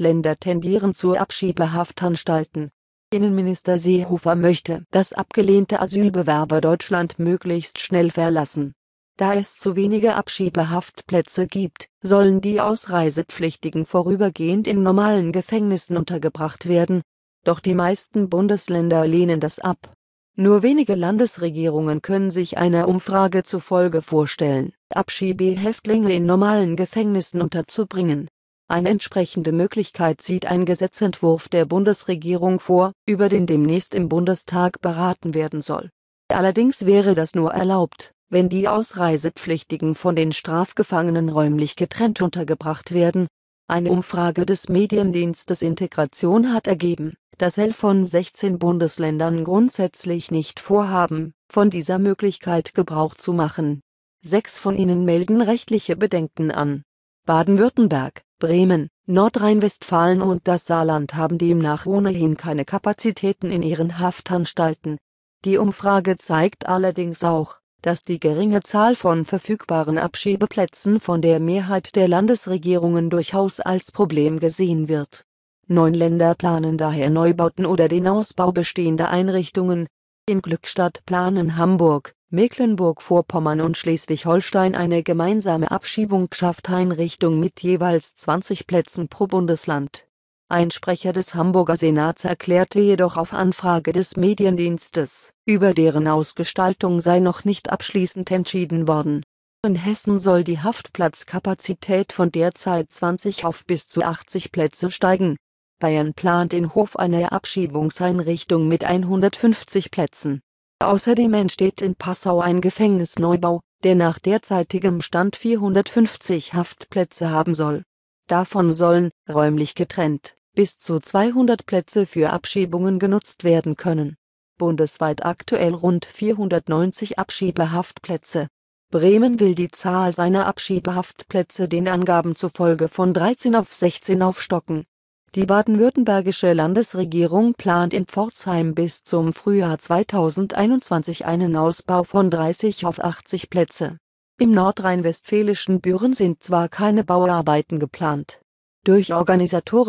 Länder tendieren zu Abschiebehaftanstalten. Innenminister Seehofer möchte, dass abgelehnte Asylbewerber Deutschland möglichst schnell verlassen. Da es zu wenige Abschiebehaftplätze gibt, sollen die Ausreisepflichtigen vorübergehend in normalen Gefängnissen untergebracht werden. Doch die meisten Bundesländer lehnen das ab. Nur wenige Landesregierungen können sich einer Umfrage zufolge vorstellen, Abschiebehäftlinge in normalen Gefängnissen unterzubringen eine entsprechende Möglichkeit sieht ein Gesetzentwurf der Bundesregierung vor, über den demnächst im Bundestag beraten werden soll. Allerdings wäre das nur erlaubt, wenn die Ausreisepflichtigen von den Strafgefangenen räumlich getrennt untergebracht werden. Eine Umfrage des Mediendienstes Integration hat ergeben, dass elf von 16 Bundesländern grundsätzlich nicht vorhaben, von dieser Möglichkeit Gebrauch zu machen. Sechs von ihnen melden rechtliche Bedenken an. Baden-Württemberg, Bremen, Nordrhein-Westfalen und das Saarland haben demnach ohnehin keine Kapazitäten in ihren Haftanstalten. Die Umfrage zeigt allerdings auch, dass die geringe Zahl von verfügbaren Abschiebeplätzen von der Mehrheit der Landesregierungen durchaus als Problem gesehen wird. Neun Länder planen daher Neubauten oder den Ausbau bestehender Einrichtungen. In Glückstadt planen Hamburg, Mecklenburg-Vorpommern und Schleswig-Holstein eine gemeinsame Abschiebung geschafft Einrichtung mit jeweils 20 Plätzen pro Bundesland. Ein Sprecher des Hamburger Senats erklärte jedoch auf Anfrage des Mediendienstes, über deren Ausgestaltung sei noch nicht abschließend entschieden worden. In Hessen soll die Haftplatzkapazität von derzeit 20 auf bis zu 80 Plätze steigen. Bayern plant in Hof eine Abschiebungseinrichtung mit 150 Plätzen. Außerdem entsteht in Passau ein Gefängnisneubau, der nach derzeitigem Stand 450 Haftplätze haben soll. Davon sollen, räumlich getrennt, bis zu 200 Plätze für Abschiebungen genutzt werden können. Bundesweit aktuell rund 490 Abschiebehaftplätze. Bremen will die Zahl seiner Abschiebehaftplätze den Angaben zufolge von 13 auf 16 aufstocken die baden-württembergische Landesregierung plant in Pforzheim bis zum Frühjahr 2021 einen Ausbau von 30 auf 80 Plätze. Im nordrhein-westfälischen Büren sind zwar keine Bauarbeiten geplant. Durch organisatorische